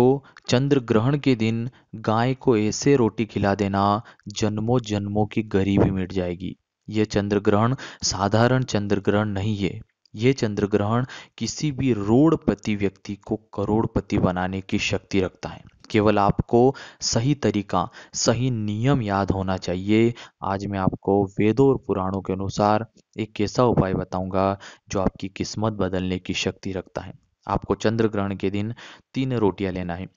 तो चंद्र ग्रहण के दिन गाय को ऐसे रोटी खिला देना जन्मों जन्मों की गरीबी मिट जाएगी यह चंद्र ग्रहण साधारण चंद्र ग्रहण नहीं है यह चंद्र ग्रहण किसी भी रोडपति व्यक्ति को करोड़पति बनाने की शक्ति रखता है केवल आपको सही तरीका सही नियम याद होना चाहिए आज मैं आपको वेदों और पुराणों के अनुसार एक ऐसा उपाय बताऊंगा जो आपकी किस्मत बदलने की शक्ति रखता है आपको चंद्र ग्रहण के दिन तीन रोटियां लेना है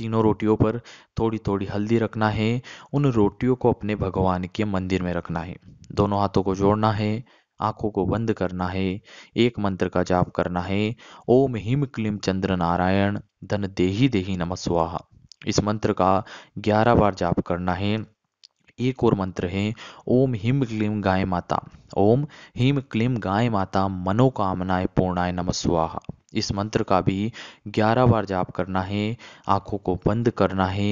तीनों रोटियों पर थोड़ी थोड़ी हल्दी रखना है उन रोटियों को अपने भगवान के मंदिर में रखना है दोनों हाथों को जोड़ना है आंखों को बंद करना है एक मंत्र का जाप करना है ओम हिम क्लीम चंद्र नारायण धन देही देही नमस्वाहा इस मंत्र का ग्यारह बार जाप करना है एक और मंत्र है ओम हिम क्लीम गाय माता ओम हिम क्लीम गाय माता मनोकामनाएं पूर्णाय नमस्वाहा इस मंत्र का भी 11 बार जाप करना है आंखों को बंद करना है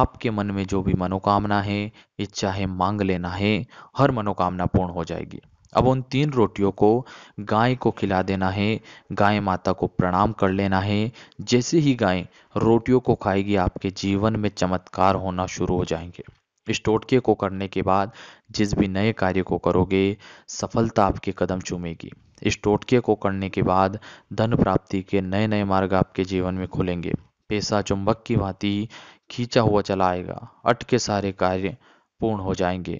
आपके मन में जो भी मनोकामना है इच्छा है मांग लेना है हर मनोकामना पूर्ण हो जाएगी अब उन तीन रोटियों को गाय को खिला देना है गाय माता को प्रणाम कर लेना है जैसे ही गाय रोटियों को खाएगी आपके जीवन में चमत्कार होना शुरू हो जाएंगे इस टोटके को करने के बाद जिस भी नए कार्य को करोगे सफलता आपके कदम चूमेगी इस टोटके को करने के बाद धन प्राप्ति के नए नए मार्ग आपके जीवन में खुलेंगे पैसा चुंबक की भांति खींचा हुआ चला आएगा अटके सारे कार्य पूर्ण हो जाएंगे